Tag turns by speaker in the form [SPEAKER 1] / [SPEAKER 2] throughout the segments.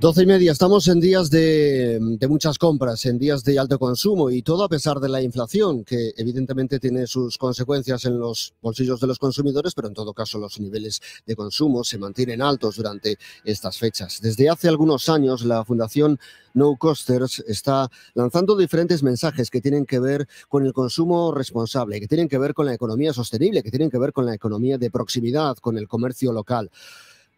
[SPEAKER 1] Doce y media, estamos en días de, muchas compras, en días de alto consumo y todo a pesar de la inflación, que evidentemente tiene sus consecuencias en los bolsillos de los consumidores, pero en todo caso los niveles de consumo se mantienen altos durante estas fechas. Desde hace algunos años la Fundación No Costers está lanzando diferentes mensajes que tienen que ver con el consumo responsable, que tienen que ver con la economía sostenible, que tienen que ver con la economía de proximidad, con el comercio local.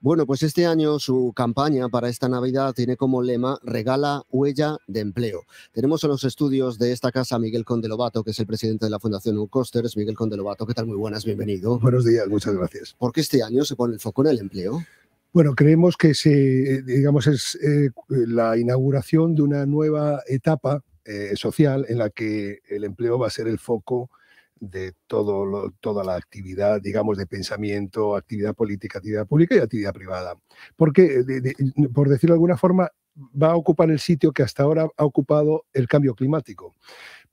[SPEAKER 1] Bueno, pues este año su campaña para esta Navidad tiene como lema Regala huella de empleo. Tenemos en los estudios de esta casa a Miguel Condelobato, que es el presidente de la Fundación Uncosters. Miguel Condelobato, ¿qué tal? Muy buenas, bienvenido. Buenos días, muchas gracias. ¿Por qué este año se pone el foco en el empleo?
[SPEAKER 2] Bueno, creemos que se, eh, digamos, es eh, la inauguración de una nueva etapa eh, social en la que el empleo va a ser el foco de todo toda la actividad, digamos, de pensamiento, actividad política, actividad pública y actividad privada. Porque, eh, por decirlo de alguna forma, va a ocupar el sitio que hasta ahora ha ocupado el cambio climático.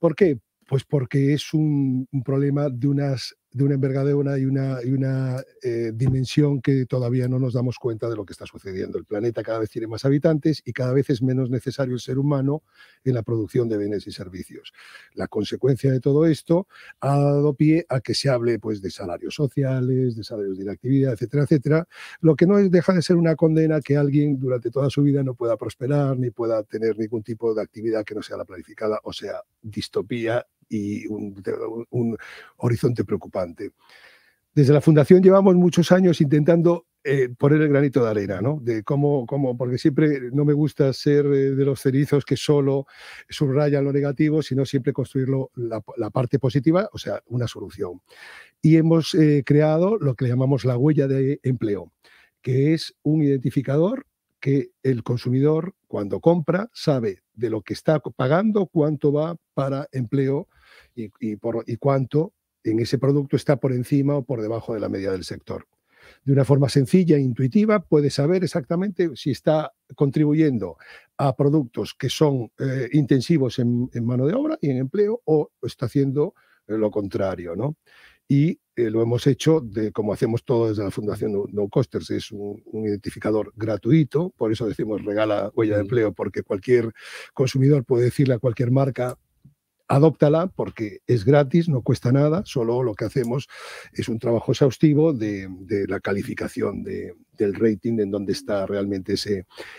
[SPEAKER 2] ¿Por qué? Pues porque es un problema de unas de una envergadura y una, una eh, dimensión que todavía no nos damos cuenta de lo que está sucediendo. El planeta cada vez tiene más habitantes y cada vez es menos necesario el ser humano en la producción de bienes y servicios. La consecuencia de todo esto ha dado pie a que se hable pues, de salarios sociales, de salarios de inactividad, etcétera, etcétera, lo que no es, deja de ser una condena que alguien durante toda su vida no pueda prosperar ni pueda tener ningún tipo de actividad que no sea la planificada o sea distopía y un, horizonte preocupante. Desde la Fundación llevamos muchos años intentando eh, poner el granito de arena, ¿no? De cómo, cómo, porque siempre no me gusta ser eh, de los cerizos que solo subrayan lo negativo, sino siempre construir la, parte positiva, o sea, una solución. Y hemos eh, creado lo que llamamos la huella de empleo, que es un identificador que el consumidor, cuando compra, sabe de lo que está pagando, cuánto va para empleo y, por, y cuánto en ese producto está por encima o por debajo de la media del sector. De una forma sencilla e intuitiva, puede saber exactamente si está contribuyendo a productos que son eh, intensivos en, en, mano de obra y en empleo o está haciendo eh, lo contrario. ¿no? y eh, lo hemos hecho de, como hacemos todo desde la Fundación No, Costers, es un, identificador gratuito, por eso decimos regala huella de empleo, porque cualquier consumidor puede decirle a cualquier marca, adóptala porque es gratis, no cuesta nada, solo lo que hacemos es un trabajo exhaustivo de, de la calificación de, el rating en donde está realmente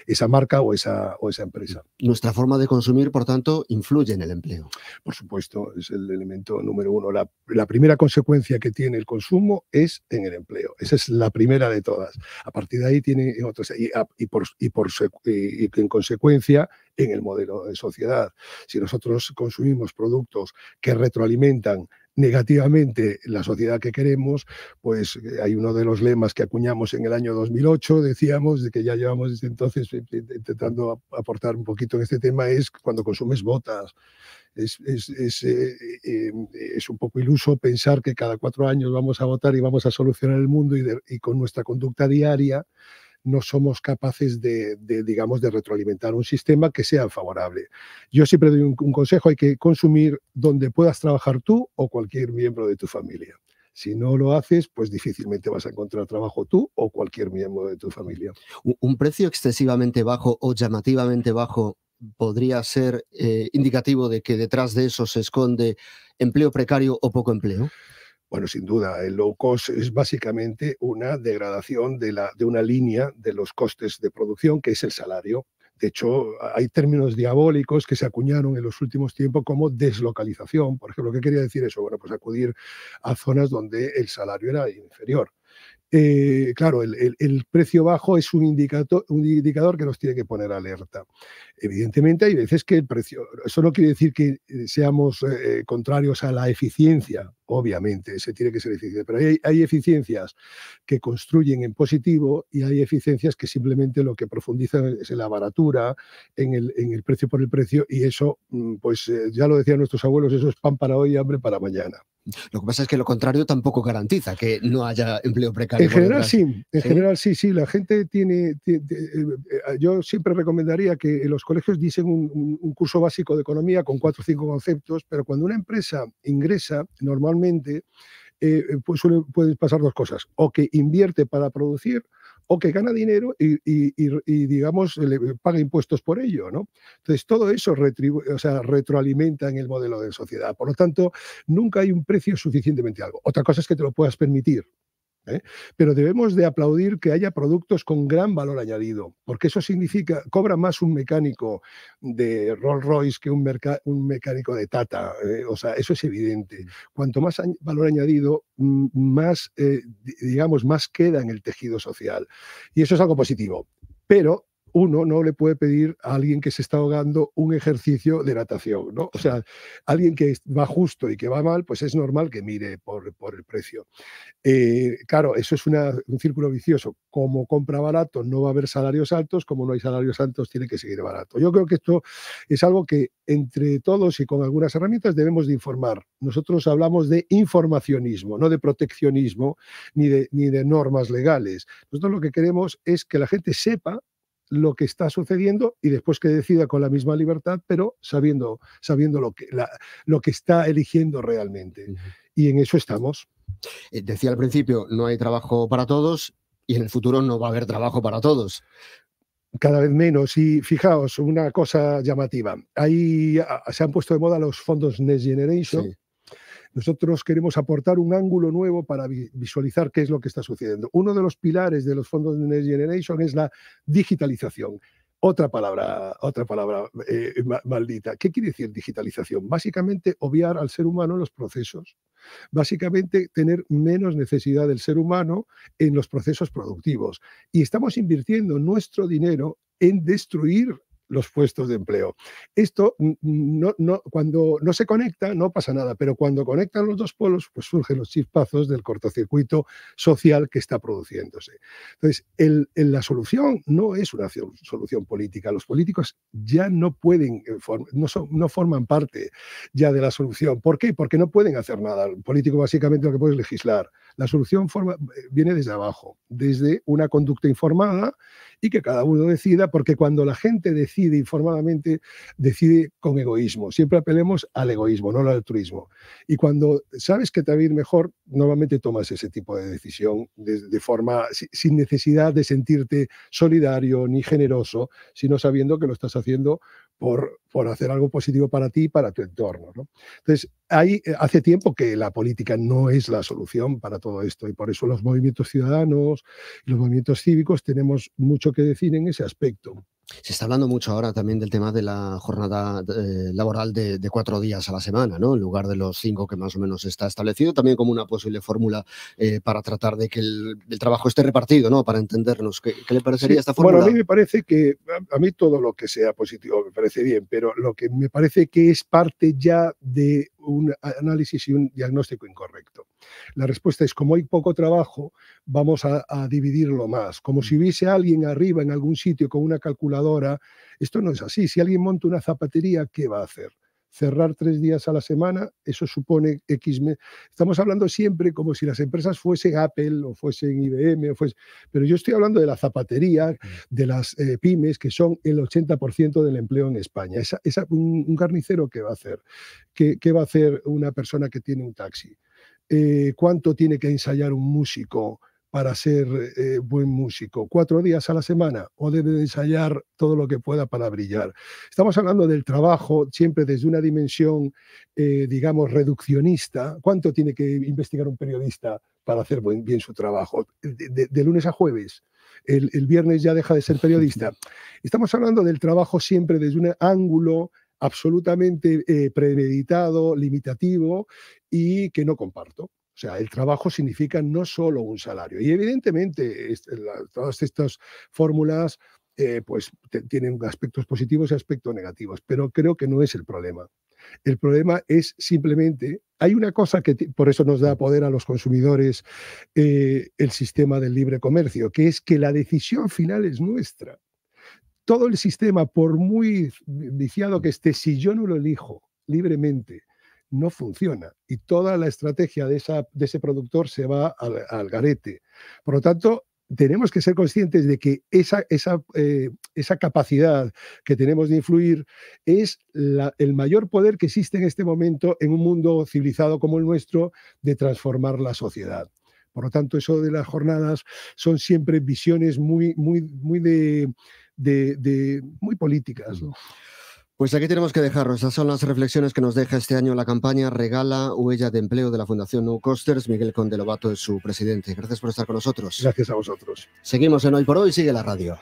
[SPEAKER 2] esa marca o esa, empresa.
[SPEAKER 1] Nuestra forma de consumir, por tanto, influye en el empleo.
[SPEAKER 2] Por supuesto, es el elemento número uno. La, primera consecuencia que tiene el consumo es en el empleo. Esa es la primera de todas. A partir de ahí tiene otras. Ah, por, y en consecuencia, en el modelo de sociedad. Si nosotros consumimos productos que retroalimentan negativamente la sociedad que queremos, pues eh, hay uno de los lemas que acuñamos en el año 2008, decíamos, de que ya llevamos desde entonces eh, eh, intentando aportar un poquito en este tema, es cuando consumes botas. Em, es, un poco iluso pensar que cada cuatro años vamos a votar y vamos a solucionar el mundo y con nuestra conducta diaria no somos capaces de, digamos, de retroalimentar un sistema que sea favorable. Yo siempre doy un, consejo, hay que consumir donde puedas trabajar tú o cualquier miembro de tu familia. Si no lo haces, pues difícilmente vas a encontrar trabajo tú o cualquier miembro de tu familia.
[SPEAKER 1] Un precio excesivamente bajo o llamativamente bajo podría ser eh, indicativo de que detrás de eso se esconde empleo precario o poco empleo.
[SPEAKER 2] Bueno, sin duda, el low cost es básicamente una degradación de, la, de una línea de los costes de producción, que es el salario. De hecho, hay términos diabólicos que se acuñaron en los últimos tiempos como deslocalización. Por ejemplo, ¿qué quería decir eso? Bueno, pues acudir a zonas donde el salario era inferior. Eh, claro, el, precio bajo es un indicador, que nos tiene que poner alerta. Evidentemente hay veces que el precio, eso no quiere decir que eh, seamos eh, contrarios a la eficiencia, obviamente, se tiene que ser eficiente, pero hay, eficiencias que construyen en positivo y hay eficiencias que simplemente lo que profundizan es la baratura, en el, en el precio por el precio y eso, mm, pues ya lo decían nuestros abuelos, eso es pan para hoy y hambre para mañana.
[SPEAKER 1] Lo que pasa es que lo contrario tampoco garantiza que no haya empleo precario. En general sí, en general
[SPEAKER 2] sí, sí, la gente tiene, eh, eh, Yo siempre recomendaría que los colegios dicen un, curso básico de economía con cuatro o cinco conceptos, pero cuando una empresa ingresa, normalmente eh, pues pueden pasar dos cosas, o que invierte para producir, o que gana dinero y, digamos, le paga impuestos por ello, ¿no? Entonces, todo eso retroalimenta en el modelo de sociedad. Por lo tanto, nunca hay un precio suficientemente alto. Otra cosa es que te lo puedas permitir, ¿eh? Pero debemos de aplaudir que haya productos con gran valor añadido, porque eso significa, cobra más un mecánico de Rolls Royce que un, mecánico de Tata, ¿eh? o sea, eso es evidente. Mm. Cuanto más valor añadido, mm, más, eh, digamos, más queda en el tejido social. Y eso es algo positivo. Pero uno no le puede pedir a alguien que se está ahogando un ejercicio de natación, ¿no? O sea, alguien que va justo y que va mal, pues es normal que mire por, por el precio. Eh, claro, eso es un círculo vicioso. Como compra barato, no va a haber salarios altos, como no hay salarios altos, tiene que seguir barato. Yo creo que esto es algo que entre todos y con algunas herramientas debemos de informar. Nosotros hablamos de informacionismo, no de proteccionismo ni de, ni de normas legales. Nosotros lo que queremos es que la gente sepa lo que está sucediendo y después que decida con la misma libertad, pero sabiendo, sabiendo lo, que, la, lo que está eligiendo realmente. Y en eso estamos.
[SPEAKER 1] Eh, decía al principio, no hay trabajo para todos y en el futuro no va a haber trabajo para todos
[SPEAKER 2] cada vez menos. Y fijaos, una cosa llamativa. Ahí se han puesto de moda los fondos Next Generation. Nosotros queremos aportar un ángulo nuevo para visualizar qué es lo que está sucediendo. Uno de los pilares de los fondos de Next Generation es la digitalización. Otra palabra, otra palabra eh, maldita. ¿Qué quiere decir digitalización? Básicamente obviar al ser humano en los procesos. Básicamente tener menos necesidad del ser humano en los procesos productivos. Y estamos invirtiendo nuestro dinero en destruir los puestos de empleo. Esto, cuando no se conecta, no pasa nada, pero cuando conectan los dos polos, pues surgen los chispazos del cortocircuito social que está produciéndose. Entonces, el, la solución no es una solución política. Los políticos ya no pueden, eh, no, no forman parte ya de la solución. ¿Por qué? Porque no pueden hacer nada. El político básicamente lo que puede es legislar la solución viene desde abajo, desde una conducta informada y que cada uno decida, porque cuando la gente decide informadamente, decide con egoísmo. Siempre apelemos al egoísmo, no al altruismo. Y cuando sabes que te va a ir mejor, normalmente tomas ese tipo de decisión forma sin necesidad de sentirte solidario ni generoso, sino sabiendo que lo estás haciendo por, por hacer algo positivo para ti y para tu entorno. Entonces, hay, eh, hace tiempo que la política no es la solución para todo esto y por eso los movimientos ciudadanos y los movimientos cívicos tenemos mucho que decir en ese aspecto
[SPEAKER 1] se está hablando mucho ahora también del tema de la jornada eh, laboral de, cuatro días a la semana, ¿no? En lugar de los cinco que más o menos está establecido, también como una posible fórmula eh, para tratar de que el, trabajo esté repartido, ¿no? Para entendernos. ¿Qué, le parecería esta fórmula? Bueno, a mí me
[SPEAKER 2] parece que, a mí todo lo que sea positivo me parece bien, pero lo que me parece que es parte ya de un análisis y un diagnóstico incorrecto. La respuesta es, como hay poco trabajo, vamos a, dividirlo más. Como mm. si hubiese alguien arriba en algún sitio con una calculadora. Esto no es así. Si alguien monta una zapatería, ¿qué va a hacer? cerrar tres días a la semana, eso supone X. Estamos hablando siempre como si las empresas fuesen Apple o fuesen IBM, o pero yo estoy hablando de la zapatería, mm. de las eh, pymes, que son el 80% del empleo en España. Esa, un, carnicero, ¿qué va a hacer? ¿Qué, va a hacer una persona que tiene un taxi? Eh, cuánto tiene que ensayar un músico, para ser eh, buen músico. Cuatro días a la semana o debe ensayar todo lo que pueda para brillar. Estamos hablando del trabajo siempre desde una dimensión, eh, digamos, reduccionista. ¿Cuánto tiene que investigar un periodista para hacer bien su trabajo? De, lunes a jueves. El, viernes ya deja de ser periodista. Estamos hablando del trabajo siempre desde un ángulo absolutamente eh, premeditado, limitativo y que no comparto. O sea, el trabajo significa no solo un salario. Y evidentemente, eh, todas estas fórmulas eh, pues, tienen aspectos positivos y aspectos negativos, pero creo que no es el problema. El problema es simplemente, hay una cosa que por eso nos da poder a los consumidores eh, el sistema del libre comercio, que es que la decisión final es nuestra. Todo el sistema, por muy viciado que esté, si yo no lo elijo libremente, no funciona y toda la estrategia de, esa, de ese productor se va al, garete. Por lo tanto, tenemos que ser conscientes de que esa, esa, eh, esa capacidad que tenemos de influir es el mayor poder que existe en este momento en un mundo civilizado como el nuestro de transformar la sociedad. Por lo tanto, eso de las jornadas son siempre visiones muy, muy, muy de, muy políticas. ¿no?
[SPEAKER 1] Pues aquí tenemos que dejarlo. Esas son las reflexiones que nos deja este año la campaña Regala Huella de Empleo de la Fundación New Costers. Miguel Conde Lobato es su presidente. Gracias por estar con nosotros. Gracias a vosotros. Seguimos en Hoy por Hoy. Sigue la radio.